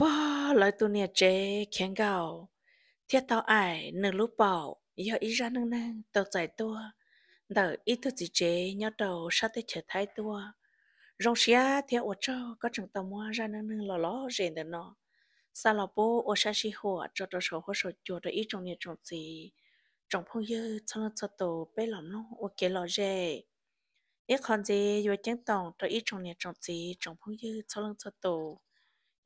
บ่เลยตัวเนี่ยเจ๊แข็งเก่าเทียต่อไอ้หนึ่งลูกเป่าย่ออีร้านนึงนั่งตัวใจตัวเดออีตัวจีเจ๊ย่อเดาชัดได้เฉยท้ายตัวรองเชียเทียอดเจ้าก็จังตะมัวร้านนึงนึงหล่อหล่อเจนเดนอซาลาโปโอชาชิหัวจอดโฉหัวโฉจัวเดออีจงเนี่ยจงสีจงพงเยอะชนชะโตไปหลอมลงโอเคหล่อเจอีคอนเจอยู่เจียงตองเดออีจงเนี่ยจงสีจงพงเยอะชนชะโต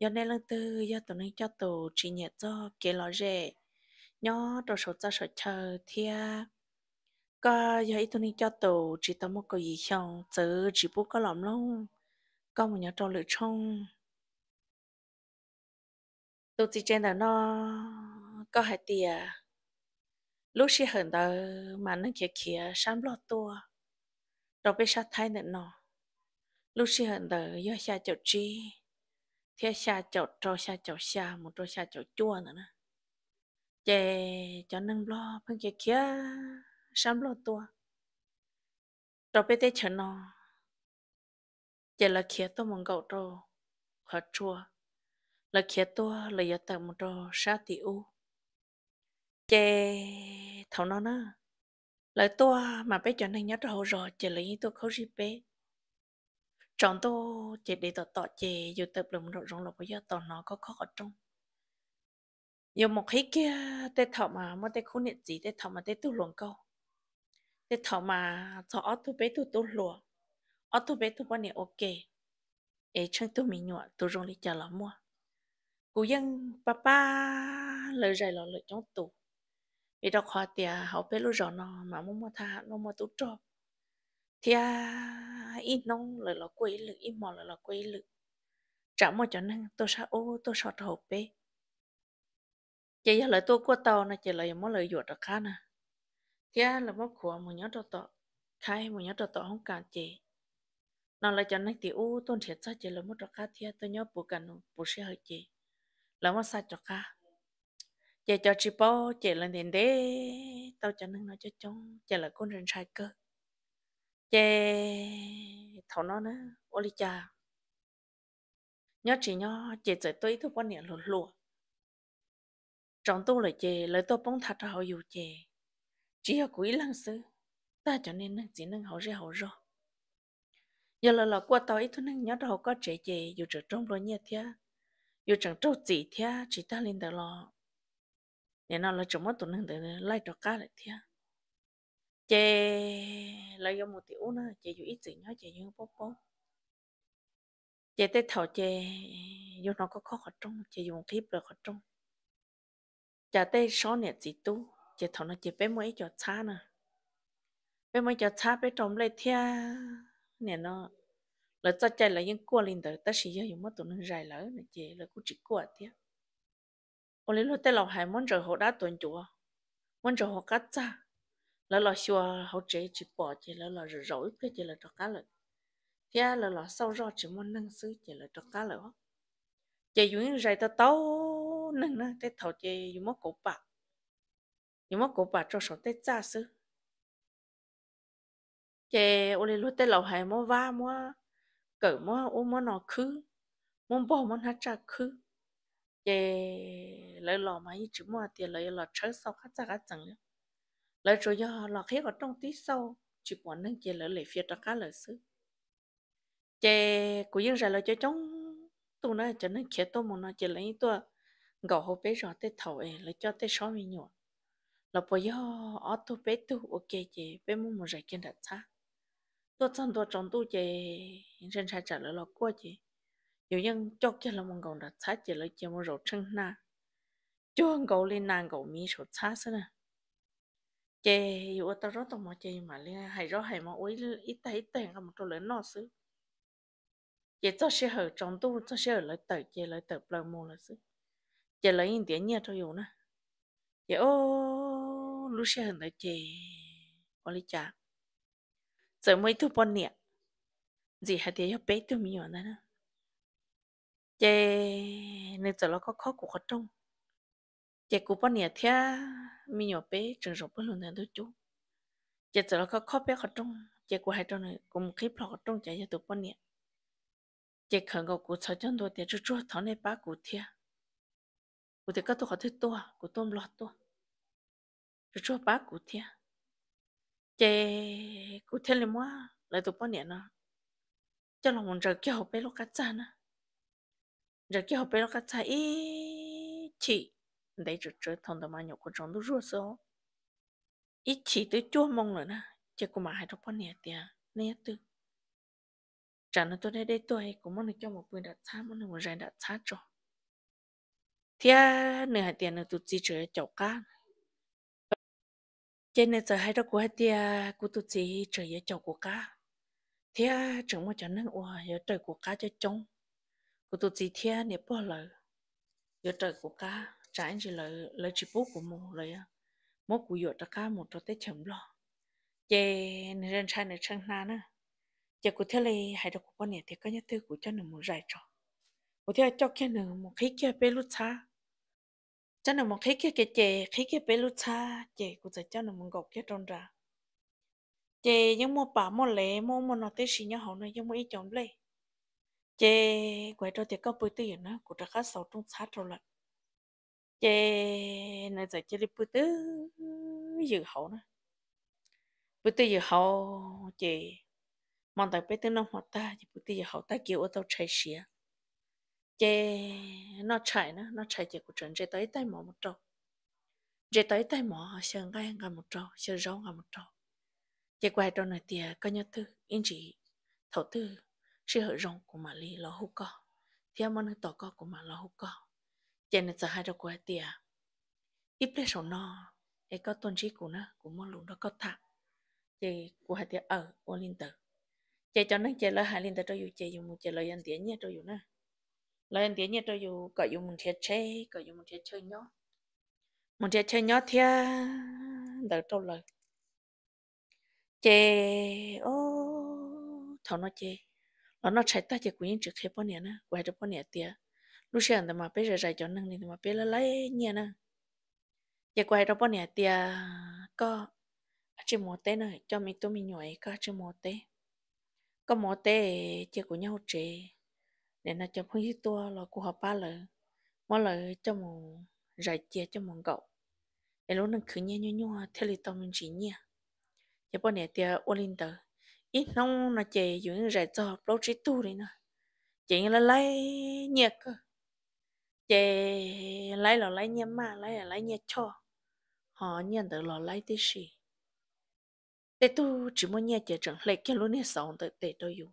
giờ này lần tư giờ tụi này cho tụ chỉ nhẹ cho kế lọ rẻ nhớ đồ số cho số chờ thia có giờ ít tụi này cho tụ chỉ tao một cái gì không chứ chỉ bút có lắm luôn có một nhỏ trâu lựa trong tụi chỉ trên đó nó có hai tia lúc xí hận đó mà nó kia kia sáng lo tua rồi bây sao thay nữa nó lúc xí hận đó giờ xa chậu chi một 天下脚朝下脚下 một trâu 下脚 chua nữa nè chè cho nâng lo phân kia kia sắm lo tua trâu bé tê chờ nó chè là kia tôi mong cậu trâu khó chua là kia tôi là giờ tặng một trâu sa tỷ u chè thầu nó nè là tôi mà bé cho nâng nhớ trâu rồi chè lấy tôi khấu gì bé trong tô chỉ để tọt tọt chè dù tập lùng rồi rong lục bây giờ tọt nó có khó ở trong dù một khi kia tê thọ mà mà tê khu nịt gì tê thọ mà tê tu luồng câu tê thọ mà cho ở tu bé tu tu lùa ở tu bé tu bao nhiêu ok ấy chân tu mình nhọ tu rong đi chờ lắm mua cú dân papa lời dạy lọ lời chống tù vì đọc khó tiệt hậu bé lúc rồi nó mà muốn mua tha nó mua tu trộm thì à ít nông lời là quấy lực ít mò lời là quấy lực trả một chỗ năng tôi sa ô tôi sọt hộp bê chị là lời tôi qua tàu nè chị là mỗi lời ruột được khá nè thì à là bóc của một nhớ đồ tọ khai một nhớ đồ tọ không cản chị nó là cho nên thì ô tôi thiệt sao chị là mỗi đồ khá thì tôi nhớ bù cần bù xe hơi chị là mà sao cho khá chị cho chị bao chị là đến đấy tao cho nên nó cho chồng chị là con rừng sai cơ chế thảo nó nữa oli cha nhớ chị nhớ chị chơi tôi thứ quan niệm lụt lụa trong tu lời chế lời tôi bóng thật hậu dù chế chỉ học quý lăng sư ta cho nên nâng chỉ nâng hậu ra hậu rồi giờ là là qua ít thứ nâng nhớ đầu có chế chế dù trở trong rồi nhẹ thia dù chẳng trâu chị thia chị ta lên đầu lò nên nào là chúng mất tụi nâng tới lai cho cá lại thia chè lấy do một tiểu nó chè dù ít gì nó chè như bố bố chè tết thảo chè dù nó có khó khó trông chè dùng clip là khó trông chả tê số nè chỉ tu chè thảo nó chè bé mới cho cha nè bé mới cho cha bé trong lấy thia nè nó là cho chè là những cua lên tới ta sử dụng mất tụi nó dài lỡ nè chè là cũng chỉ cua thia ô lấy lúc tê lọc hai món rồi họ đã tuần chùa món rồi họ cắt cha lỡ lò xua hậu chế chỉ bỏ chỉ lỡ lò rồi rồi cái chỉ là cho cá lợn thế lỡ lò sau rồi chỉ muốn nâng xứ chỉ là cho cá lợn chỉ dùng rải tao tao nâng nâng cái thầu chỉ dùng mốc cổ bạc dùng mốc cổ bạc cho sổ tết ra xứ chỉ ô lê lúa tết lầu hay mua va mua cởi mua ô mua nọ khứ mua bò mua hát trà khứ chỉ lỡ lò mà chỉ mua tiền lỡ lò chơi sau khác ra khác chẳng nữa lời rồi do lọt hết ở trong tí sâu chỉ bọn nâng chè lỡ lệ phía cho cá lỡ xứ chè của dân ra lời cho chống tụ nó cho nên chè tôi muốn nó chè lấy tôi gõ hồ bé rõ tới thầu ấy lấy cho tới sáu mươi nhọ là bởi do ở tu bé tu ok chè bé muốn một giải kiến đặt xa tôi chân tôi trong tu chè nhân ra trả lời lọt qua chè nhiều nhân cho chè là một gạo đặt xa chè lấy chè một rổ chân na cho gạo lên nàng gạo mi số xa xứ nè ta rất tò mò mà liên hay 제 요것도 또 뭐제 말이 하이로 하이마 오일 이따 이따 인가 뭐 돌려 넣었어. 제 저시 허 정도 저시 얼 tới 제 lấy tới bờ mồ là xứ 제 lấy in tiếng nhẹ thôi yếu nè. 제 ô lúc xe hình tới có lý cha. Giờ mới thu bọn nhẹ. Gì hạt thì bé tụi mình nè. 제 nên giờ nó có khó của khó trông chị cũng bao nhiêu thia mình nhỏ bé trường rộng bao lần thôi chú chị giờ là có khó bé khó trông chị cũng hay trong này cũng khi bỏ trông chị tụ bao nhiêu chị khẩn cầu cũng sợ chân tôi để chú chú thằng này ba cũng thia cũng thì các tôi khó thích tôi cũng tôm lọt tôi chú chú ba cũng thia chị cũng thế là mua lại tụ bao nhiêu nữa cho lòng mình giờ kia học bé lúc cắt chân á giờ kia học bé lúc cắt chân ít chị để cho trở thành mang nhậu của trong đó rửa số ít chỉ tới chua mong rồi nè chỉ cũng mà hai thằng con nhẹ tiệt nhẹ tư trả nó tôi đây đây tôi cũng mong được cho một quyền đặt xa mong được một rèn đặt xa cho thì nửa hai tiền nó tụt chỉ trở cháu cá trên này giờ hai đó của hai tia của tụt chỉ trở chậu của cá thì trưởng một cho nên ủa giờ trời của cá cho trông của tụt chỉ thiên nửa bỏ lời giờ trời của cá trái chỉ lời lời chỉ bố của mồ lấy à mô của dụ ta cá một trò tết chấm lo chè nên dân trai nên chân na nữa chè của theo này hay được của con nhà thì có nhất thứ của cho nó một giải trò của theo cho kia nữa một khí kia bê lút xa cho nó một khí kia kia chè khí kia bê lút xa chè của sẽ cho nó một gọc kia tròn ra chè nhưng mua bà mua lẻ mua mua nó tới xí nhau hậu nữa nhưng mua ít chồng lẻ chè quay trò thì có bữa tư nữa của ta cá sáu trong sát rồi chế nó giờ chế đi bữa tư dự hậu nữa bữa tư dự hậu chế mong tới bữa tư nó hoạt ta thì bữa tư dự hậu ta kêu ở tàu chạy xía, chế nó chạy nữa nó chạy chế của trần chế tới tay mỏ một trâu chế tới tay mỏ sờ gai ngang một trâu sờ rau ngang một trâu chế quay trâu này tiề coi như tư in chỉ thầu tư sự hở rộng của mà lì lo hú co theo món tỏ co của mà lo hú co chén nó hai đầu quá tiệt ít lấy sổ nó để có tôn trí của nó của mỗi lúc nó có thà, chị của hai tiệt ở ô linh tử chị cho nên chị lỡ hai linh tử cho dù chị dùng một chị lỡ ăn tiếng nhé cho dù nữa lấy ăn tiệt nhé cho dù có dùng một thiệt chơi có dùng một thiệt chơi nhỏ một thiệt chơi nhỏ thì đỡ trâu lời chị ô thằng nó chị nó nó chạy ta chị của những trực khi bao nhiêu nữa quay được bao nhiêu tiệt lúc sáng tao mà bé rải rải cho nâng thì mà bé là lấy nhẹ nè giờ quay đó bọn nhà tia có chỉ một té này cho mình tôi mình nhồi có chỉ một té có một té chơi của nhau chị để nó cho phong hít tua là của họ ba lời mỗi lời cho một rải chia cho một cậu để lúc nâng cứ nhẹ nhõm nhẹ theo lý tao mình chỉ nhẹ giờ bọn nhà tia olin tờ ít nông nó chơi dùng rải cho lâu chỉ tu đấy nè chỉ là lấy nhiệt cơ chế lấy là lấy nhé mà lấy là lấy nhẹ cho họ nhận được là lấy tí gì để tu chỉ muốn nhẹ chế chẳng lấy cái luôn nhé sống tới để tôi dùng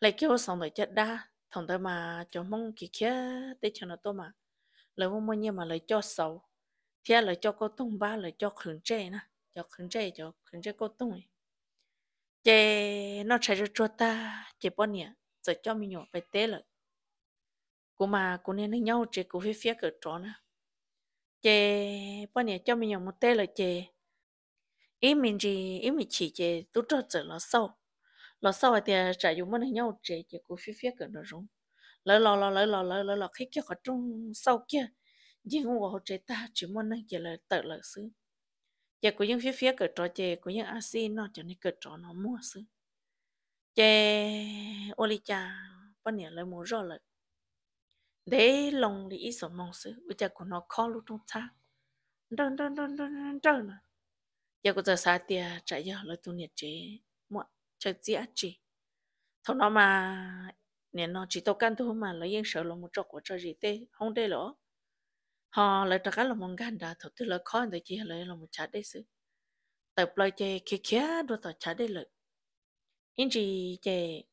lấy cái sống tới chết đa thằng tôi mà cho mong kỳ kia để cho nó tôi mà lấy mong muốn nhé mà lấy cho sầu thế lấy cho có tung ba lấy cho khẩn chế nè cho khẩn chế cho khẩn chế có tung chế nó chạy ra cho ta chế bao nhiêu giờ cho mình nhổ phải tế lại cô mà cô nên nó nhau chơi cô phía phía cửa trốn à chị bao nhiêu cho mình nhận một tê là chị ý mình gì ý mình chỉ chị tú cho chở nó sâu nó sâu thì trả dùng mình nhau chơi chơi cô phía phía cửa nó rung lỡ lỡ lỡ lỡ lỡ lỡ lỡ lỡ khi kia có trung sâu kia nhưng mà có chơi ta chỉ muốn năng chị là tự lợi xứ chị cô những phía phía cửa trốn chị cô những asin nó cho nên cửa trốn nó mua xứ chị ô li cha bao nhiêu lời muốn rồi lời để lòng thì ít sống mong sự bây giờ của nó khó lúc trong ta đơn đơn đơn đơn đơn nè giờ của giờ xa tiền trả giờ lời tu nhiệt chế mọi chơi dĩa chỉ thằng nó mà nè nó chỉ tao căn thôi mà lấy yên sợ lòng một chỗ của chơi gì tê không tê lỗ họ lấy trả cái lòng mong gan đã thật tức là khó để chỉ lấy lòng một trả đây sự tập lời chơi kia kia đôi tao trả đây lợi in chỉ chơi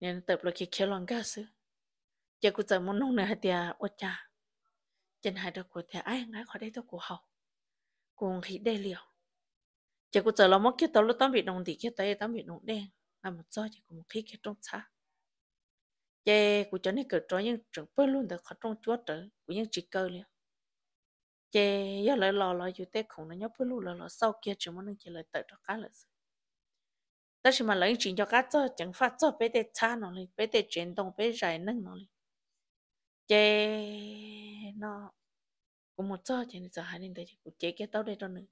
nên tập lời kia kia lòng cả sự giờ cô chờ muốn nông nữa thì ở à, cha chân hai đứa của thẻ à, ai ngái khỏi đây tôi của hậu cùng khí đây liệu giờ cô chờ lo mất kia tao lúc tao bị nông thì kia tay tao bị nông đen làm một do chỉ cùng khí cái trong xa giờ cô cho nên cỡ trói nhưng trưởng bơi luôn được khỏi trong chúa trở của những chỉ cơ liều giờ giờ lại lo lo dù tết khổ nó nhóc bơi luôn là lo sau kia chúng muốn chỉ lại tự cho cá là sự ta chỉ mà lấy chuyện cho cá cho chẳng phát cho bé để cha nó lên bé để chuyển động bé dài nâng nó lên chế nó cũng một số chế này giờ hai nên đây cũng chế cái tao đây cho nữa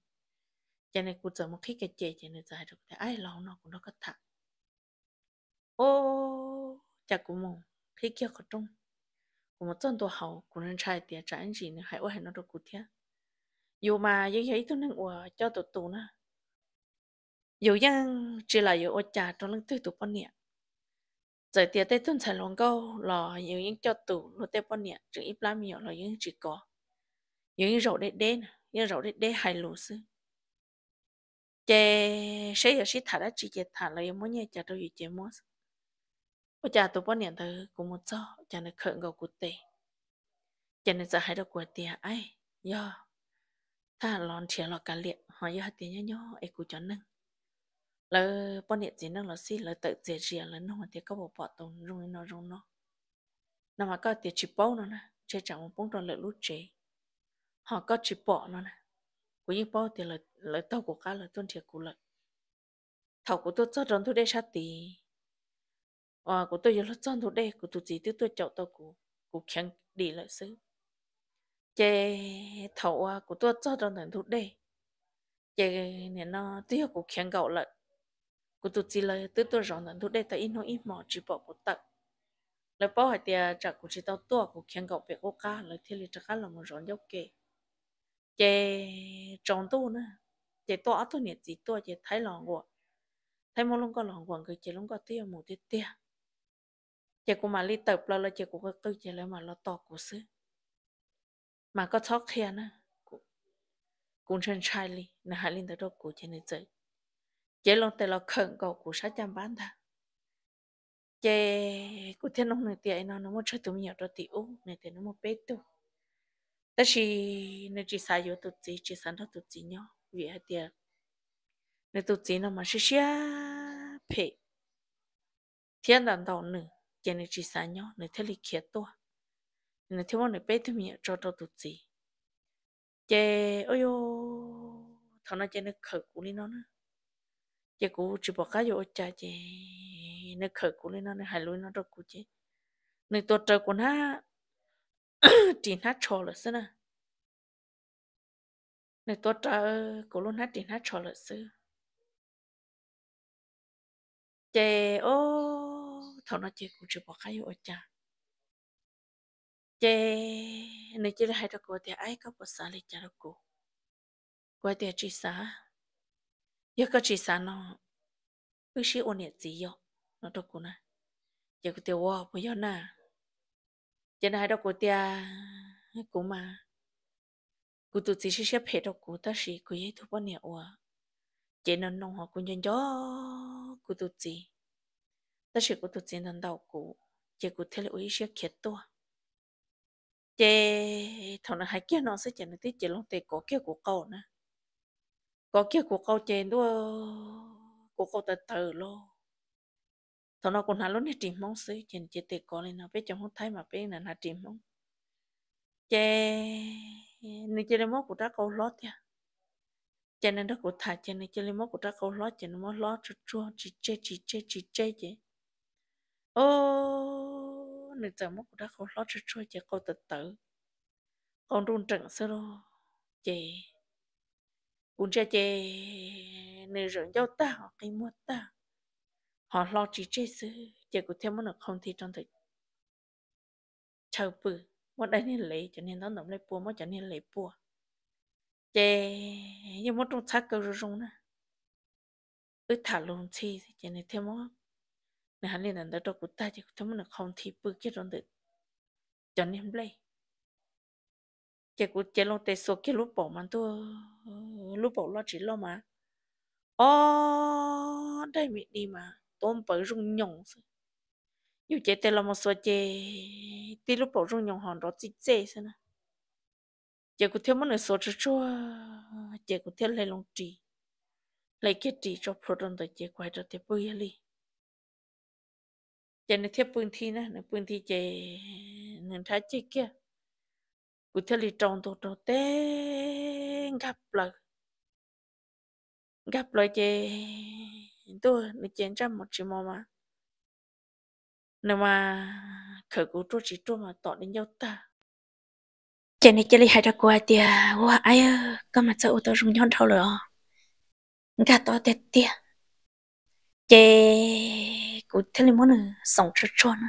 chế này cũng giờ một khi cái chế chế này giờ được thì ai lo nó cũng nó có thằng ô chắc cũng mong khi kia có trung cũng một tuần tôi hậu cũng nên trai tiền trả anh chị nữa hãy ôi nó được cụ thế dù mà giấy giấy tôi nên ủa cho tụi tụ nữa dù rằng chỉ là dù ôi trả trong lưng tôi tụi bao nhiêu giờ tiệt tê tuần sản lòng câu là những những cho tù nó tê bọn nhẹ chữ ít lắm nhiều là những chỉ có những rậu đế đế những rậu đế đế hay lù sư chè sẽ giờ sẽ thả đã chỉ chè thả là muốn nhẹ chả đâu gì chè muốn bây giờ tôi bọn nhẹ từ cũng muốn cho chả nó khẩn gầu cụt tệ chả nó giờ hay được của tê ai do thả lon chè lọ cả liệm họ giờ tiền nhớ nhớ ấy cũng cho nâng lỡ bọn nhiệt gì nó là xí lỡ tự dễ dịa lỡ nó thì có bộ bỏ tông rung nó rung nó nó mà có tiền chỉ bỏ nó nè chơi chẳng một bông tròn lỡ lút chế họ có chỉ bỏ nó nè của những bỏ thì lỡ lỡ tàu của cá lỡ tuân thiệt của lợi, thầu của tôi cho rắn tôi đây sát tì à của tôi giờ lỡ cho tôi đây của tôi gì tôi tôi chọn tàu của của khen đi lợi xứ chế thầu à, của tôi cho rắn tôi đây chế này nó tôi của khen gạo lợi cụ tụt chỉ là tự tôi rõ nên tôi đây tại in nó in mỏ chỉ bỏ một tật là bỏ hai tia trả cụ chỉ tao tua cụ khen gạo việc cô ca là thiên lý trả là một rõ dốc kề chè tròn tu nữa chè tua tôi nhiệt gì tua chè thái lòng ngọ thái mông lông có lòng quần cái chè lông có tia một tia tia chè cụ mà li tập là là chè cụ cái tư chè là mà lo to cụ xứ mà có chót khen á cũng chân trai li là hai linh tới đâu cụ chè này chơi chế lòng tê lo khẩn cầu của sách chăm bán ta chế của thiên long này tiệt nó nó một chơi tụi nhiều đó thì u này thì nó một bé tu ta chỉ nó chỉ sai yếu tụi chỉ chỉ sản đó tụi chỉ nhỏ vì hết tiền nó tụi chỉ nó mà xí xí phê thiên đàn đầu nữa chế nó chỉ sai nhỏ nó thấy lịch kia tua nó thiếu một bé tụi nhiều cho đó tụi chỉ chế ôi thằng nó chế nó khờ của nó nữa giờ cũng chỉ bỏ cá vô cha chị nó khởi cũng lên nó nó hài luôn nó đâu cũng chị nó tuột trời của nó chỉ nó trò là xưa nè tôi chơi trời của luôn hát chỉ nó trò là xưa chị ô thằng nó chị cũng chỉ bỏ cá vô cha chị nó chỉ là hai đứa cô thì ai có bớt xa lên cho đâu cô cô thì chỉ xa yo có chỉ sản nó cứ chỉ ôn nhiệt gì yo nó đâu cũng na giờ có tiêu wow bây giờ na giờ này đâu có tia cũng mà cú tụt chỉ xếp hết đâu cú ta chỉ cú ấy thu bao nhiêu à giờ nó nông họ cũng nhân gió cú tụt chỉ ta chỉ cú tụt chỉ nó đầu cú giờ cú thấy là ôi xí khét to giờ thằng này hay kia nó sẽ chờ nó tiếp chờ long tay có kia của cậu na có kia của câu chén đó của câu từ từ lo thằng nó còn hà lúc này chỉ mong xứ chén chỉ tiệt có lên nó biết trong hút thay mà biết là nó chỉ mong chè nên chơi lên của ta câu lót nha chè nên đó của thà chè nên chơi lên của ta câu lót chè nó lót chua chua chỉ chê chỉ chê chỉ chê chè ô nên giờ mốt của ta câu lót chua chua chè câu từ từ còn run trận sơ đó chè cũng chơi chơi nên rồi cho ta họ cái mua ta họ lo chỉ chơi sự chơi cũng theo muốn món không thì trong thời chờ bự mất đấy nên lấy cho nên nó nằm lấy bùa mất cho nên lấy bùa chơi nhưng mà trong xác cơ rồi rung nè ứ thả luôn chi cho nên theo món nên hắn lên đàn đó của ta chơi theo muốn món không thì bự cái trong thời cho nên lấy cái cụ chế lông tê số cái lúc bỏ mà tôi lúc bỏ lo chỉ lo mà ô đây mình đi mà tôm bự rung nhộng như chế tê là một số chế tí lúc bỏ rung nhộng hòn đó chỉ chế xem nè chế cú thiếu mất nửa số chua chua chế cụ thiếu lấy lông trì lấy cái trì cho proton tới chế quay cho tế bơi đi chế này thiếu bưng thi nè nửa bưng thi chế nửa thái chế kia cụ thể là trong tổ tổ té gặp lại gặp lại chị tôi nó chén ra một chiều mò mà nếu mà khởi cụ tôi chỉ tôi mà tỏ đến nhau ta chị này chị lấy hai ra qua thì qua ai cơ mặt sao tôi dùng nhon thâu rồi gà to tẹt tia chị cụ thể là món sống cho cho nữa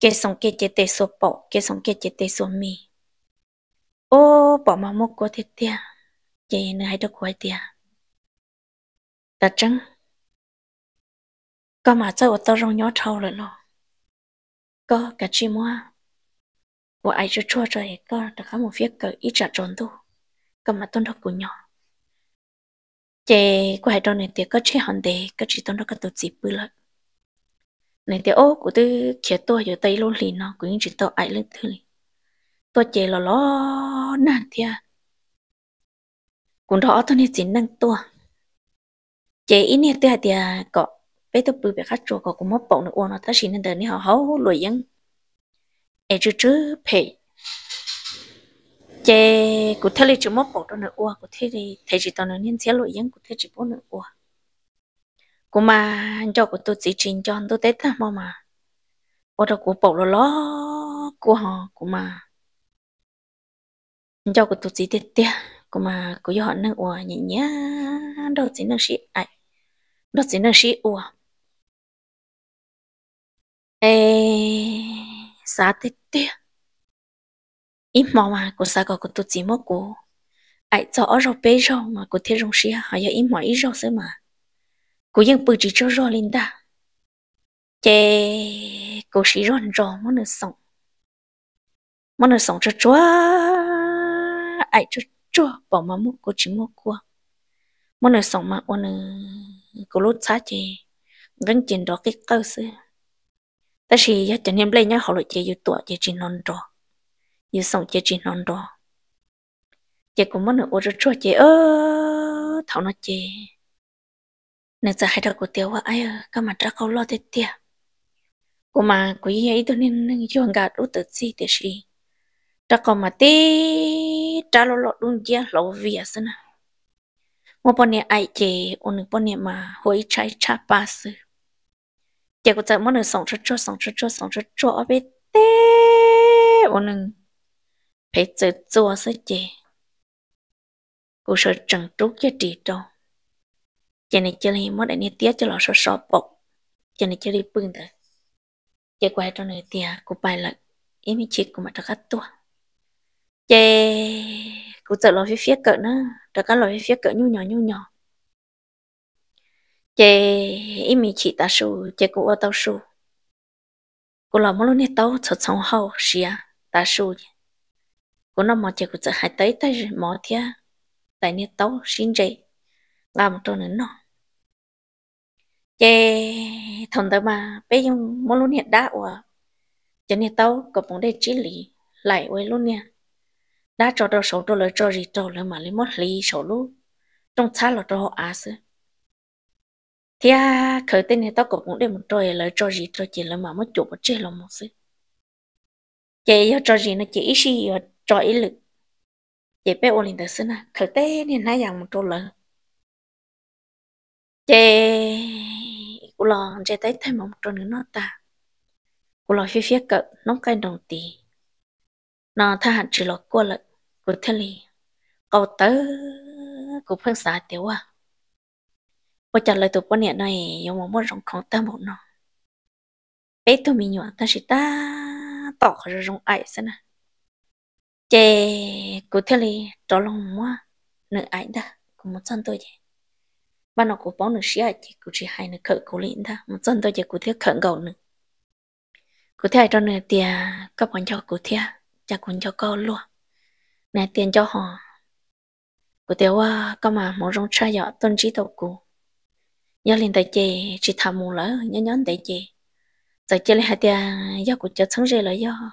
cái sống kia chị tê số bỏ cái sống kia chị tê số mì ô bỏ mà một có thịt tia chị nữa hãy được quay tia ta trắng có mà cho tao rong nhỏ trâu rồi nó có cả chị mua và ai cho chua rồi có đã có một việc cỡ ít trả trốn tu có mà tôn đốc của nhỏ chị có hai đôi này thì có chơi hòn đề có chỉ tôn đốc có tổ chức bự lợi này thì ô của tôi kia tôi ở tây luôn lì nó cũng chỉ tao ai lên thứ lì ตัวเจลล้อนั่นเทียกุนทอตัวนี้จินนั่งตัวเจอีเนี่ยเตียเตียก็ไปตัวปืนไปคัดจัวก็กุมว่าปอกในอ้วนถ้าชินเดินนี่เขาเขารวยยังเอจื้อจื้อเพยเจกูเทลิจุมว่าปอกตัวในอ้วนกูเทลิเทจิตอนนี้เสียรวยยังกูเทจิปุ่นในอ้วนกูมาจ่อกูตัวจีจินจอนตัวเต็ดนะมามาโอ้ตัวกูปอกล้อกูหอกูมา cho cái tụt gì tiệt tiệt của mà của họ nâng ủa nhỉ nhá đâu chỉ nâng sĩ ạ đâu chỉ nâng sĩ ủa ê xa tiệt tiệt ít mò mà của xa cái tụt gì mất của ai cho rồi bé rồi mà của thế rong sĩ họ giờ ít mò ít rồi sớm mà của dân bự chỉ cho rồi lên ta chê của sĩ rồi rồi muốn được sống muốn được sống cho chúa ai cho cho bỏ mà mua cô chỉ mua cua món này sống mà ô nửa cô lốt xa chị gắn chuyện đó cái câu xưa ta chỉ ya chẳng em lấy nhá họ lại chơi yêu tuổi chơi chỉ non đó yêu sống chơi chỉ non đó chơi cũng món này ô cho cho chơi ơ thảo nó chơi nên giờ hai đầu của tiêu hoa ai ơ các mặt ra câu lo thế tiệt của mà quý ấy tôi nên nên cho gạt út tự gì để gì ta còn mà tê ta lo lo đun chia lo vía xin à một bọn này ai chế, ôn được bọn này mà hồi trái cha ba sư chè của ta mỗi người sống cho cho sống cho cho sống cho cho ở bên tê ôn được phải tự 做 sự chè cô sợ trần trúc cho chị đâu chè này chơi đi mỗi đại này tiếc cho lo sợ sợ bọc chè này chơi đi bưng tới chè quay cho này tia cô bài lại em chỉ của mà thật tua chê cụ sợ lo phía phía cỡ nó đã các lo phía phía cỡ nhu nhỏ nhu nhỏ chê ý mình chỉ ta su chê cụ ở tao su cụ lo mỗi lúc này tao sợ sống hậu xia ta su cụ nó mò chê cụ sợ hai tới tới mò thia tại nè tao xin chê làm cho nữa nó chê thằng tao mà bây giờ mỗi lúc này đã ủa cho nên tao có vấn đề trí lý lại với luôn nha đã cho đâu số đâu lời cho gì đâu lời mà lấy mất lý số lũ trong xa là đâu á sư thì à khởi tên này tao cũng muốn để một trôi lời cho gì cho chỉ lời mà mất chủ một chiếc lòng một sư chị cho gì nó chỉ gì cho ý lực chị bé ôn lên tới sư nè khởi tên này nãy giờ một trôi lời chị cô lo chị thấy thêm một trôi nữa nó ta cô lo phía phía cậu nóng cái đồng tì nó tha hạn chỉ lo qua lợi của thế lì cậu tớ của phương xã tiểu à và trả lời tụi bọn nè này dùng một món rong khổng ta một nó bé tụi mình nhọ ta chỉ ta tỏ ra rong ai xem nè chè của thế lì trò lòng mua nửa ai đã của một chân tôi vậy ban nó của bỏ nửa sĩ ai chỉ của chỉ hai nửa khởi của lịn ta một chân tôi chỉ của thế khẩn cầu nữa của thế ai cho nửa tiền các bọn cho của thế chả còn cho con luôn nè tiền cho họ của tiểu à có mà một rong trai dọ tôn trí tổ cụ nhớ liền tại chị chỉ thả mù lỡ nhớ nhớ tại chị giờ chơi lại hai tia do của cho sáng rồi là do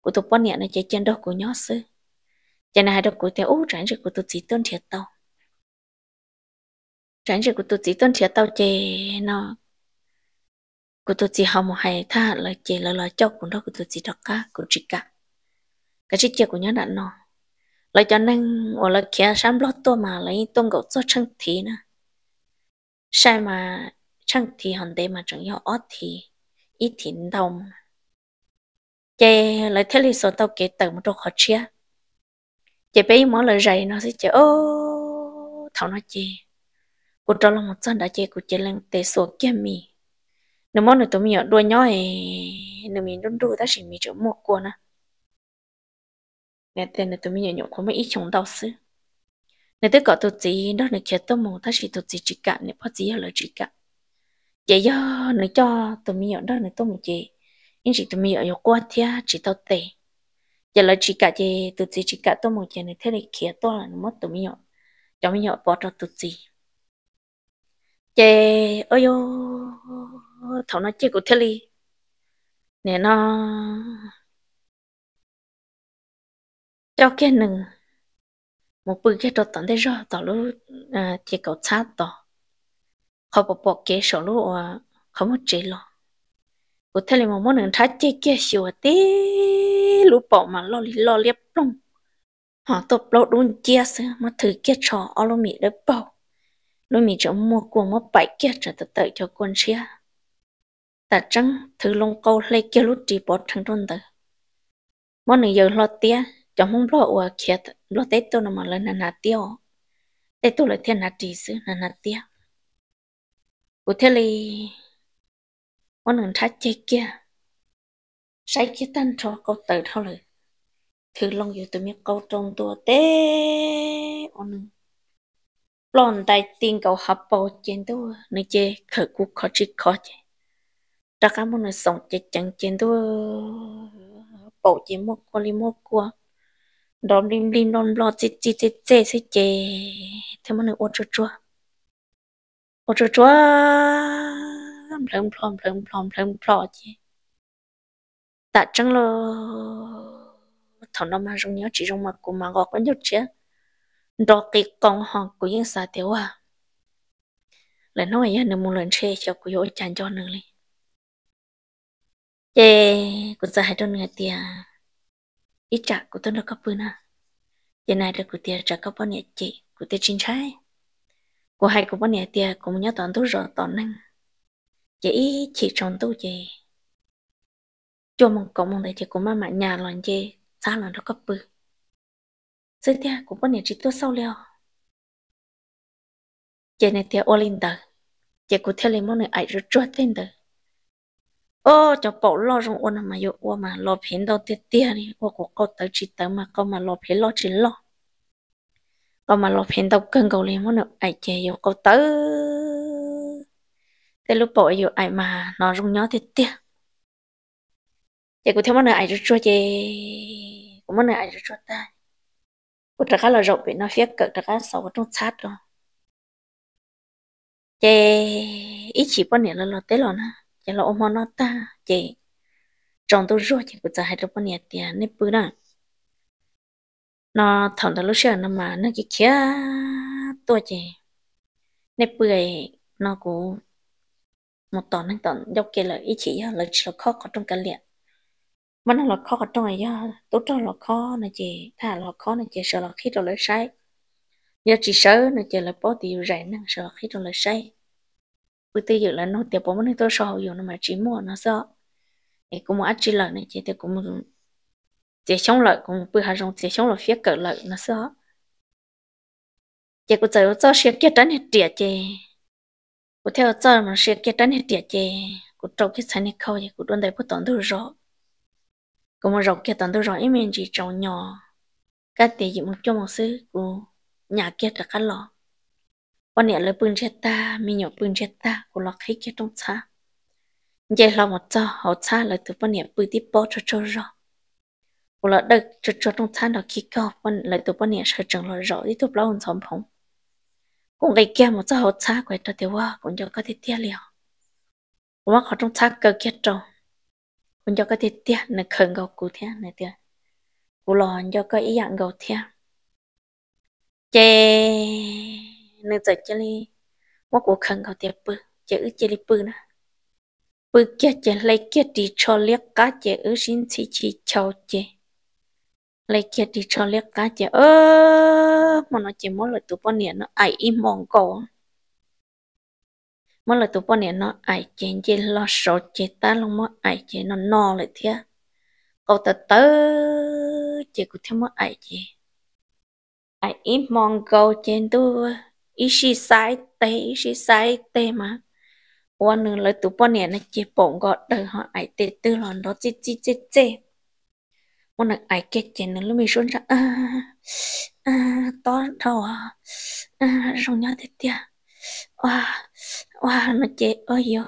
của tụi bọn nhện là chơi trên đâu của nhỏ sư chơi này đâu của tiểu ú tránh rồi của tụi trí tôn thiệt tàu tránh rồi của tụi trí tôn thiệt tàu chơi nó của tụi trí học một hai tha là chị là lo cho của đó của tụi trí đọc cả của chị cả cái chị chơi của nhớ đạn nó lấy cho nên hoặc là kia sắm lót to mà lấy tôm gạo cho chân thì nè sai mà chân thì hòn đây mà chẳng yêu ót thì ít thịnh đồng chè lại thế lý số tao kể từ một đồ khó chia chè bé mỗi lời dạy nó sẽ chè ô thảo nó chè cô trâu là một chân đã chè của chè lên tê số kia mì nếu mỗi người tụi mình đua nhau thì nếu mình đun đuôi ta chỉ mình chỗ một cuốn á nè tên nè tôi mình nhận nhộn có mấy ít chúng đau sư nè tới có tụi chị đó nè kia tôi mình ta chỉ tụi chị chỉ cả nè bao chị là chỉ cả vậy do nè cho tôi mình nhận đó nè tôi mình chị nhưng chỉ tụi mình nhận qua thia chỉ tao tệ giờ là chỉ cả chị tụi chị chỉ cả tôi mình chị nè thế này kia tôi là mất tôi mình nhận cho mình nhận bỏ cho tụi chị chị ơi yo thằng nó chị của thế này nè nó cho cái nữa một bữa cái đồ tận đây rồi tao lúc à, chỉ có sát tao họ bỏ bỏ cái số lúc à, không một chỉ lo cụ thể là một món ăn thái chế kia xíu à, tí lúc bỏ mà lo lo liếp luôn họ tập lo đun chia sẻ mà thử kia trò ở lúc mì đã bảo lúc mì chọn mua cuồng mà bảy kia trở tới tới cho con xia ta chẳng thử lông câu lấy kia lúc chỉ bỏ thằng trôn tử món này giờ lo tiếc จอมงรออัวเขียดรอเตตัวนั่นมาเลยนานาเตียวเตตัวเลยเทียนนาจีซื้อนานาเตียวกูเทลีวันหนึ่งทัดเจ๊เกียใช้คิตันชอก็เติร์เท่าเลยถือลงอยู่ตัวมีเกาตรงตัวเต้วันหนึ่งปลอนไต้ติงเกาฮับปอเจนตัวนึกเจเขกูขอชิขอเจตะกามันส่งเจจังเจนตัวปอเจมกนลิมกกัว đom lim lim đom lo chít chít chít chê chê chê thế mà nó ô chua chua ô chua chua plom plom plom plom plom plom chứ tạ chăng lo thằng nó mà rong nhớ chỉ rong mà của mà gọt vẫn nhớ chứ đó cái con họ của những xã tiểu à là nói nhá nếu muốn lên xe cho cô dỗ chàng cho nữa đi chê cũng sẽ hai đơn người tiền ít trả của tôi đâu cấp bữa nà giờ này là của tiền trả cấp bao nhiêu chị của tiền chính trái của hai của bao nhiêu tiền cũng nhớ toàn tôi rồi toàn năng chị ít chỉ tròn tôi chị cho mong cộng mong đại chị của mang mà nhà loạn chị xa loạn đâu cấp bữa giờ tiền của bao nhiêu chị tôi sau leo giờ này tiền ô linh tờ giờ của theo lấy món này ai rồi cho tên tờ ô cho bỏ lo rong ô mà yo ô mà lo phén đâu tiệt tiệt đi ô của câu tới chỉ tới mà cô mà lo phén lo chỉ lo cô mà lo phén đâu cần cầu liền muốn được ai chơi yo câu tới thế lúc bỏ yo ai mà nó rong nhó tiệt tiệt chị cũng theo món này ai cho cho chị cũng món này ai cho cho ta cũng tất cả là rộng bị nó phía cực tất cả sầu trong sát rồi chị ít chỉ bao nhiêu là lo tới rồi nữa chả lo ôm nó ta chị trong tôi rồi chị cũng chả hay đâu bao tiền nếp bữa đó nó thằng đó lúc xưa nó mà nó cái kia tôi chị nếp bữa nó cũng một tuần hai tuần dốc kia là ý chỉ là chỉ là khó có trong cái liệt mà nó là khó có trong này ấy tôi cho là khó này chị thả là khó này chị sợ là khi tôi lấy sai giờ chỉ sợ này chị là bỏ tiêu rẻ năng sợ khi tôi lấy sai bữa tới giờ là nó tiệp bố mình tôi sợ giờ nó mà chỉ mua nó sợ thì cũng một chỉ lợi này chỉ thì cũng chỉ sống lợi cũng bữa hàng rong chỉ sống lợi phía cỡ lợi nó sợ chỉ có giờ cho xe kia đánh hết địa chỉ có theo cho mà xe kia đánh hết địa chỉ có trâu cái sản này khâu thì có đơn đại bút tổn thương rõ cũng một rộng kia tổn thương rõ em mình chỉ trâu nhỏ cái tiền gì một chỗ một sư của nhà kia là cái lọ วันเนี่ยเลยปืนเชตามีหยอปืนเชตากูหลอกให้เกี่ยตรงช้าใจเราหมดจอเอาช้าเลยถือวันเนี่ยปืนที่โป๊ะโจรอกูหลอกเด็กโจรตรงช้าดอกขี้กอวันเลยถือวันเนี่ยเชิดจังเลยรอที่ถูกเราอุ่นสมผมกูไอ้แก่หมดจอเอาช้ากูจะเดี๋ยวว่ากูจะก็เตี้ยเลี้ยวกูว่าเขาตรงช้าเกิดเกี่ยตรงกูจะก็เตี้ยในเคิงกับกูเที่ยในเตี้ยกูหลอนจะก็อีอย่างกับเที่ยเจ nên giờ chơi li quá cuộc khăn họ tiệp bự chơi ư chơi li bự nè bự kia chơi lấy kia đi cho liếc cá chơi ư xin chỉ chỉ chào chơi lấy kia đi cho liếc cá chơi ơ mà nó chơi mỗi lần tụi bọn nè nó ai im mong cổ mỗi lần tụi bọn nè nó ai chơi chơi lo sợ chơi ta luôn mà ai chơi nó no lại thế cậu ta tớ chơi cũng theo mà ai chơi ai im mong cầu trên tôi ishi sai te ishi sai te mà quan nữa lời tụ bọn nè nó chỉ bọn gọi đời họ ai tê tư lòn đó chê chê chê chê quan nữa ai kết chê nữa lúc mình xuống ra à à to đâu à à rồng nhỏ thế tia wow wow nó chê ôi yo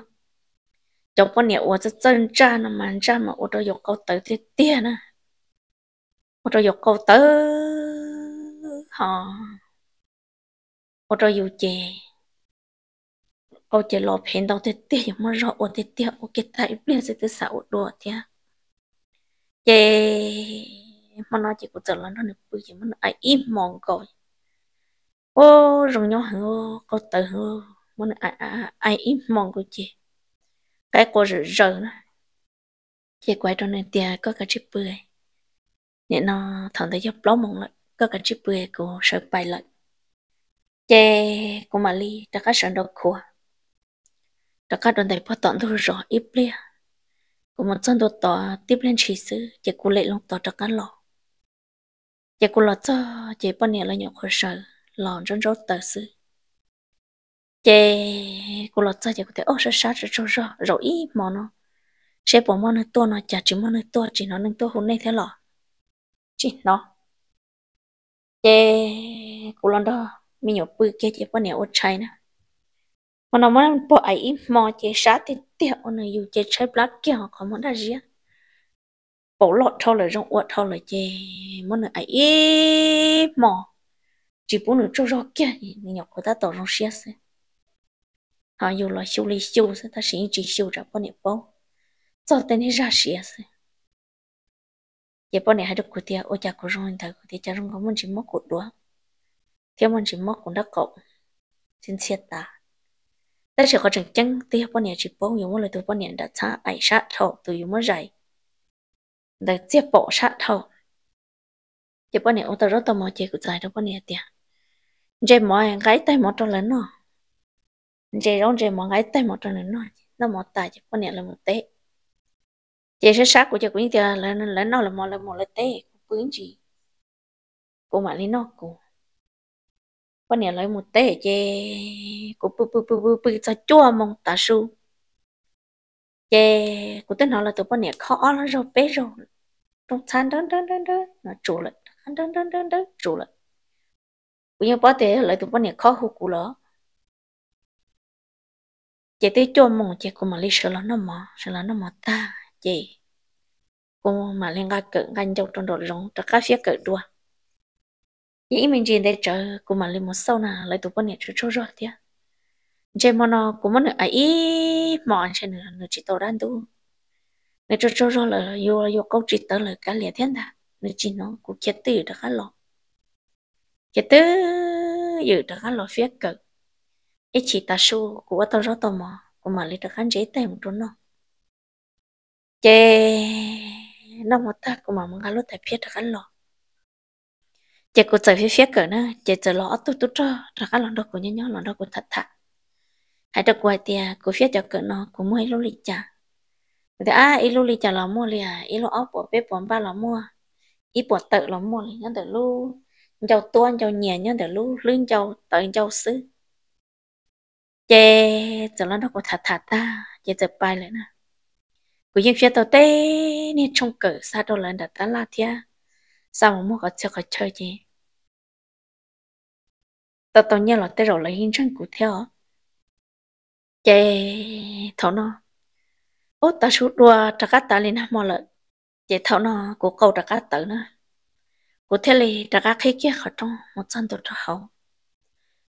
chồng bọn nè ủa chân cha nó mà cha mà ủa đâu dọc câu tới thế tia nè ủa đâu dọc câu tới họ 我这有钱，我这老平到这店也没让我的店，我给他一边是的啥我多的，耶，么那几个走了，那你不行，么那哎一忙搞，我容易很哦，搞得很哦，么那哎哎哎一忙过去，该过日热了，结果到那店搞个这不，你那躺在要老忙了，搞个这不个手摆了。chế của mà li cho các sản đồ của cho các đoàn đại phát tận thu rõ ít lia của một dân đồ tỏ tiếp lên chỉ sư chế của lệ long tỏ cho các lọ chế của lọ cho chế bao nhiêu là nhiều khổ sở lọ rắn rốt tờ sư chế của lọ cho chế của thể ô sát sát rồi rõ rõ ít mỏ nó sẽ bỏ mỏ nơi to nó chả chỉ mỏ nơi to chỉ nó nâng to hôm nay thế lọ chỉ nó chế của lọ đó mi nhổ bự kia chỉ có nẻo trái nè mà nó muốn bỏ ấy mò chế sát thì tiệt ông này dùng chế trái black kia họ có muốn ra riêng bỏ lọt thâu lời rong uất thâu lời chế muốn nữa ấy mò chỉ muốn nữa cho rõ kia thì mi nhổ của ta tổ rong xiết xem họ dùng loại siêu lý siêu xem ta sẽ chỉ siêu ra bỏ nẻo bao cho tên này ra xiết xem giờ bọn này hai đứa của tia ô cha của rong ta của tia cha rong có muốn chỉ mất cột đó thiên mình chỉ móc cũng đã cậu xin chết ta ta chỉ có chẳng chăng tuy hợp bọn nhà chỉ bố dùng một lời từ bọn nhà đã xa ảnh sát thầu từ dùng một rầy đã chia bỏ sát thầu chỉ bọn nhà ô tô rất tò mò chơi của giải đâu bọn nhà tiền chơi mọi gái tay một trong lớn nọ chơi rong chơi mọi gái tay một trong lớn nọ nó một tay chỉ bọn nhà là một tệ chị sẽ sát của cũng như tiền lớn lớn nọ là một là một là tệ quyến gì của mà lấy nó của วันนี้เลยมุเตะเจกูปุ๊บปุ๊บปุ๊บปุ๊บจะจั่วมองตาชูเจกูเต้นเอาละตัววันนี้เขาอ้อนเราเป๊ะเราตรงชันเดินเดินเดินเดินน่ะจูเลยเดินเดินเดินเดินจูเลยกูยังป้อเตะเลยตัววันนี้เขาหูกูเหรอเจเตจั่วมองเจกูมาลิเชลน้ำมาเชลน้ำมาตาเจกูมาเล่นกันเกิดกันจบตรงโดดลงแต่ก็เสียเกิดด้วย ý mình chỉ để chờ của mà lên một sâu nà lấy tụ con nhẹ chú chú rồi thế chơi món nó của món nữa ấy mòn chơi nữa nữa chỉ tổ đan tu nữa chú chú rồi là vô vô câu chỉ tới là cả liền thiên đà nữa chỉ nó cũng chết tử đã khá lọ chết tử giờ đã khá lọ phía cờ ấy chỉ ta su của tao rõ tò mò của mà lấy được khán chế tem trốn nó chơi nó một ta của mà mong cái lúc thầy biết được khá lọ chị cô chờ phía phía cỡ nữa chị chờ lõ tu tu cho ra các lần đó của nhớ nhớ lần đó của thật thật hãy được quay tia của phía cho cỡ nó của mua lô lịch trả thì à ít lô lịch trả là mua liền ít lô ốc của bếp bón ba là mua ít bỏ tự là mua liền nhớ được lu nhau tuôn nhau nhẹ nhớ được lu lưng nhau tự nhau xứ chị chờ lần đó của thật thật ta chị chờ bay lại nè của những phía tàu tê nên trong cỡ xa đâu lần đặt ta là thia sao mà mua có chơi có chơi gì tao tao nhớ là tao rồi là hiên răng của theo chè thảo nó ô tao sút đua trà cá tao lên mò lợn chè thảo nó của câu trà cá tử nữa của thế này trà cá khi kia khỏi trong một chân tổ trà hậu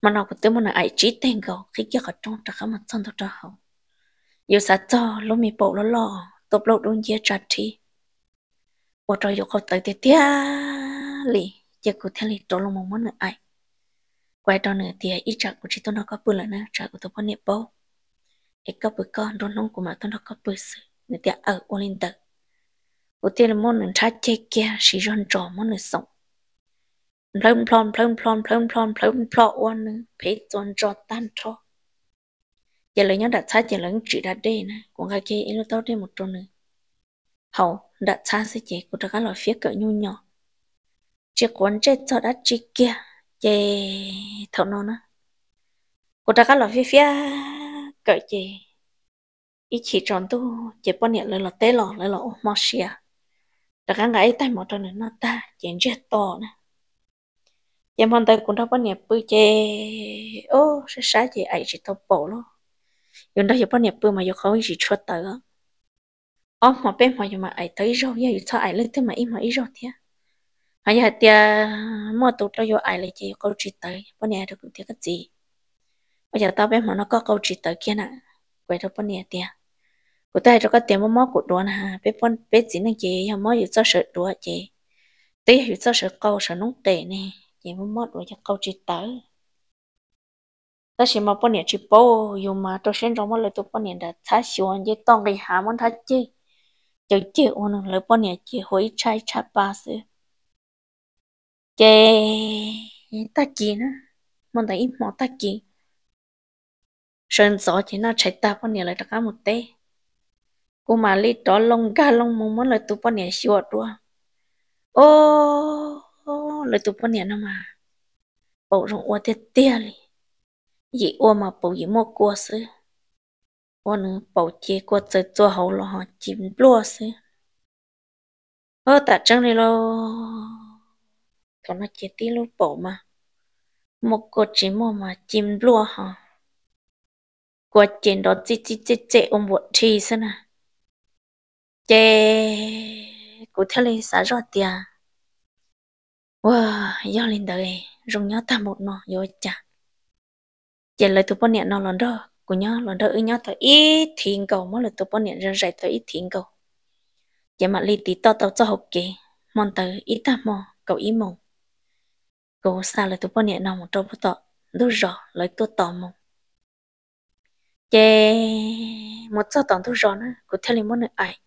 mà nó của tôi muốn là ai chỉ tên gầu khi kia khỏi trong trà cá một chân tổ trà hậu yêu sa cho lúc mi bộ lo lo tập lâu đun dĩa trà thi ô trời yêu cầu tới tiếc li, lì chè của thế này trộn lòng một món nữa ai quay đó nữa thì ít trả của chị tôi nó có bự lần nữa trả của tôi bao nhiêu bao ít có bự con đôn nông của mà tôi nó có bự sự nữa thì ở ô linh tử ủa tiền là món nền trái chè kia chỉ ron trò món nền sống plom plom plom plom plom plom plom plom one nữa phải tròn trò tan trò giờ lấy nhau đặt trái giờ lấy chị đặt đây nè cũng cái kia ít tao đây một trò nữa hầu đặt trái sẽ chỉ của các loại phía cỡ nhu nhỏ chỉ quấn chết cho đã chị kia chè thầu nó nó cô ta cá lò phía phía cởi chè ý chỉ tròn tu chè bao nhiêu lời là té lò lời là mò xìa à. ta cá ngã tay mò tròn nó ta chèn chết to nè chè hoàn tay cũng đâu bao nhiêu bự chè ô sẽ sáng chè ấy chỉ tao bổ luôn dùng đó giờ bao nhiêu bự mà giờ không chỉ chuột tới ôm mà bên mà giờ mà ấy tới rồi giờ sao ấy lên thế mà ít mà ít rồi thế hay giờ tia mua tụt cho vô ai lấy chị câu chuyện tới bọn nhà được tia cái gì bây giờ tao biết mà nó có câu chuyện tới kia nè quay cho bọn nhà tia của tao cho cái tiền mua móc của đồ nè biết bọn bé gì nè chị nhà mua cho sợ đồ chị tí hiểu cho sợ câu sợ nóng tệ nè chị mua móc đồ cho câu chuyện tới ta chỉ mà bọn nhà chỉ bố dùng mà tôi xin cho một lời tôi bọn nhà đã thá xuống với tông cái hà muốn thá chi chữ chữ ôn lời bọn nhà chỉ hối trai chắp ba xưa cái ta chỉ nữa mong đợi ít mỏ ta chỉ sơn gió thì nó chạy ta con nhà lại đặt một tê cô mà lấy đó lông ga lông mông muốn lại tụi con nhà xua đua ô lại tụi con nhà nó mà bầu rồng ua tê tê li gì ua mà bầu gì mua cua sư ua nữa bầu chế cua chơi chua hậu lo họ chìm lúa sư ơ ta trăng đi lo cho nó chết đi lúc bộ mà một cô chỉ mua mà chim lúa hả cô chim đó chết chết chết chết ông bộ thi xem nè chê cô theo lên xã rồi tiệt wow do lên đời rung nhớ ta một nọ rồi chả giờ lời tụi bọn nhện nó lần đó của nhớ lần đó ư nhớ thôi ít thiên cầu mỗi lần tụi bọn nhện ra rải thôi ít thiên cầu giờ mà li tí to tao cho học kì mòn từ ít ta mò cậu ý mộng cô xa lời tôi bọn nhẹ nòng trong bộ tọ đủ rõ lời tôi tò mông chê một số tò đủ rõ nữa cô theo lên món nợ ai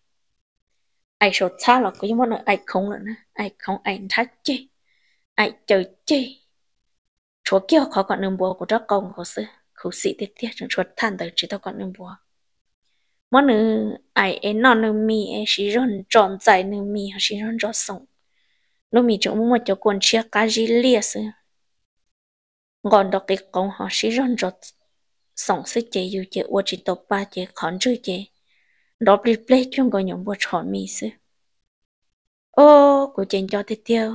ai số xa là cô món nợ ai không nữa ai không ai thách chê ai chờ chê chúa kêu khó còn nương bùa của đó công của sư khẩu sĩ tiết tiết chẳng chuột than tới chỉ tao còn nương bùa món nữa ai ấy non nương mi ấy chỉ rôn tròn dài nương mi hay chỉ rôn tròn sống nó mi chỗ mua cho con chia cá gì lia sư ngon đó cái công họ sĩ rong rót, sống sự chế yêu chế uo chỉ tập ba chế khẩn chữ chế đó bị ple chung gọi nhóm bột chọn mi sư ô cụ chen cho tiêu tiêu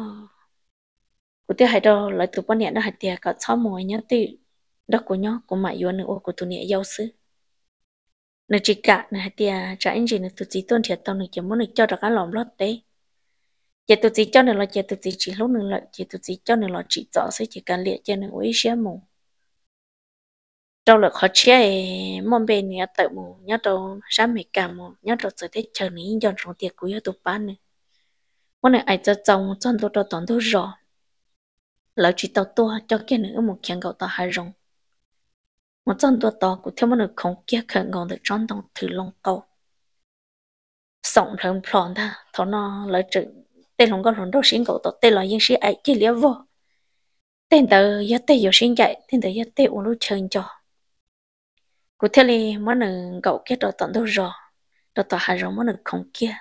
cụ tiêu hay đâu lại tụi bọn nhẹ đó hay tiêu cả sáu mồi nhá tiêu đó của nhó của mày yêu nữa của tụi nhẹ yêu sư nó chỉ cả nó hay tiêu trả anh gì nó tụi chỉ tôn thiệt tao nó chỉ muốn nó cho được cái lòng lót đấy chị tôi chỉ cho nên là chị tôi chỉ chỉ lúc nữa là chị tôi chỉ cho nên là chị rõ sẽ chỉ cần liệt cho nên quý xe mù trong lực họ chế mong bên nhà tự mù nhớ đâu sáng mấy cả mù nhớ đâu sẽ thấy chờ ní dọn trong tiệc quý ở tụi bán nè món này ai cho chồng chọn tôi cho toàn đồ rõ lão chỉ tao to cho kia nữa một kiện gạo tao hai rồng một chân tua to của theo món này không kia khẩn ngon được trong đồng thử long cầu sống rừng plon ta thọ nó lợi trừng tên lòng có lòng đâu xin cậu tên là yên sĩ ấy chỉ liếc vô tên tờ giờ tên giờ xin chạy tên tờ giờ tên uống lúc chơi cho cụ thể là món nợ cậu kia đó tận đâu rò đó tỏ hà rồi món nợ không kia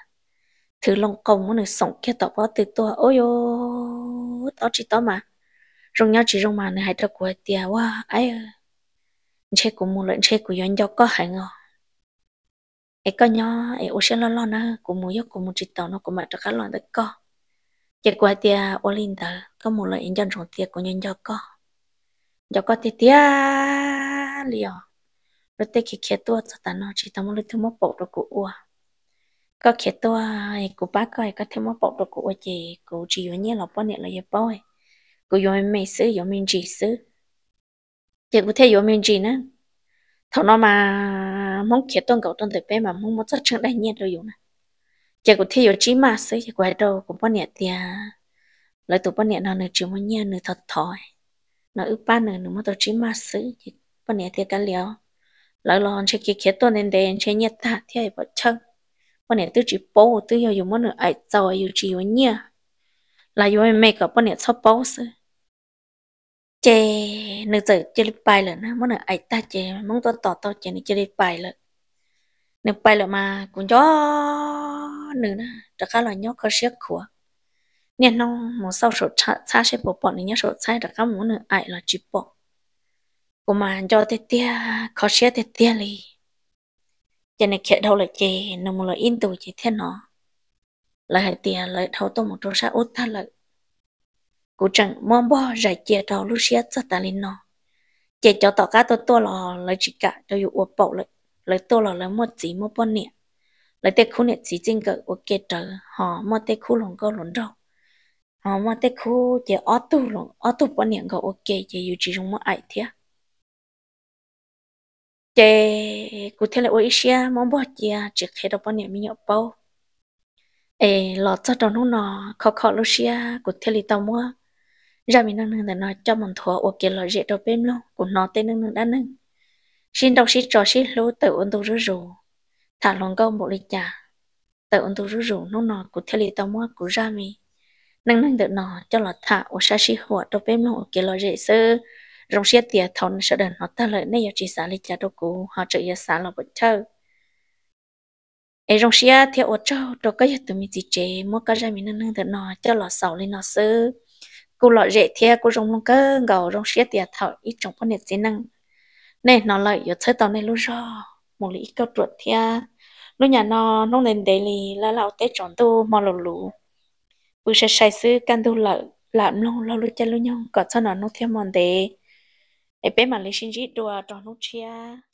thứ lòng công món nợ sống kia tỏ bó từ tua ôi ô tao chỉ tao mà rong nhau chỉ rong mà này hai đứa của tia quá ấy chế của mua lợn chế của yon dọc có hàng ngò ấy có nhau ấy ô xe lo lo nữa của mua dọc của mua chỉ tao nó của mẹ cho cá lợn đấy có giờ qua tia Olinda có một loại nhân trồng tiệc của nhân cho có cho có tia tia liền, rồi tê khi kia tua cho ta nó chỉ ta muốn lấy thêm một bộ đồ của ua có kia tua của bác coi có thêm một bộ đồ của ua chị của chị với nhau, là bao nhiêu là giờ bao của yo mẹ sư yo mình chị sư giờ của thế yo mình chị nữa thằng nó mà muốn kia tua cậu tuân tới bé mà muốn muốn chắc chẳng đại nhiên rồi dùng giờ cũng thi ở chỉ mà xây giờ quay đầu cũng bao nhiêu tiền lấy tụ bao nhiêu nào nữa chỉ muốn nhà nữa thật thòi nó ướp ba nữa nữa mà tổ chỉ mà xây bao nhiêu tiền cả liều lấy lon chơi kia kia tôi nên đèn chơi nhà ta thì ai bảo chân bao nhiêu tôi chỉ bố tôi giờ dùng món nữa ai giàu ai chỉ muốn nhà là dùng mẹ cả bao nhiêu sao bố xây chê nữ tử chơi đi bài lần món nữa ai ta chê mong tôi tỏ tao chê này chơi đi bay lần nếu bay lại mà cũng gió nữa tất cả là nhóc có siết của nên nó một sau số cha cha sẽ bỏ bỏ nên số cha tất cả muốn nữa ai là chụp bỏ của mà cho tê có siết tê tia cho nên kẹt đâu là chè nó là in tù chỉ thế nó lại hai lại thâu tôi một chỗ sa út tha lại cụ chẳng mong bỏ ra chia đầu lúc siết cho ta lên nó chè cho tỏ cá tôi tôi là lại chỉ cả cho uổng bỏ lại lấy tôi là lấy một chỉ một bốn nè lấy tê khu nè chỉ chân cái, ô kê trở họ một tê khu lồng cái lồng đâu họ một tê khu chỉ ở tu lồng ở tu bốn cái ô kê chỉ yêu chỉ dùng một ai thế chỉ cụ thể là ở Asia mong bao chỉ chỉ thấy đâu bốn nè mình nhập bao ê lọ cho đó nó nó khó khó lúc xia cụ thể là tao mua ra mình nâng nâng để nói cho mình thua ô kê lọ dễ đó bên luôn cụ nó tên nâng nâng đã nâng xin đọc sĩ trò sĩ lô tự ôn tu rú rù thả lòng câu một lịch trả tự ôn tu rú rù nó nọ của theo lý tao mua của ra mi năng năng tự nọ cho lọt thả ở xa sĩ hùa đâu bếm lộ kia lọ dễ sơ rong xe tiệt thon sợ đần nó ta lợi nay giờ chỉ xả lịch trả đâu cũ họ trợ giờ xả lọ bệnh thơ ai rong xe theo ở châu đâu có giờ từ mình chỉ chế mua cái ra mi năng năng tự nọ cho lọt sầu lên nó sơ cô lọ dễ theo cô rong lông cơ gầu rong xe tiệt thọ ít trong con nét dễ năng nè nó lại giờ chơi tàu này luôn rồi một lý câu chuột thia lúc nhà nó nó nên để lì là lão tết chọn tu mò lù lù bữa sẽ sai sư can tu lợ làm lông lo lu chân lu nhông có cho nó nông thêm mòn để bé mà lấy sinh dít đồ tròn nó chia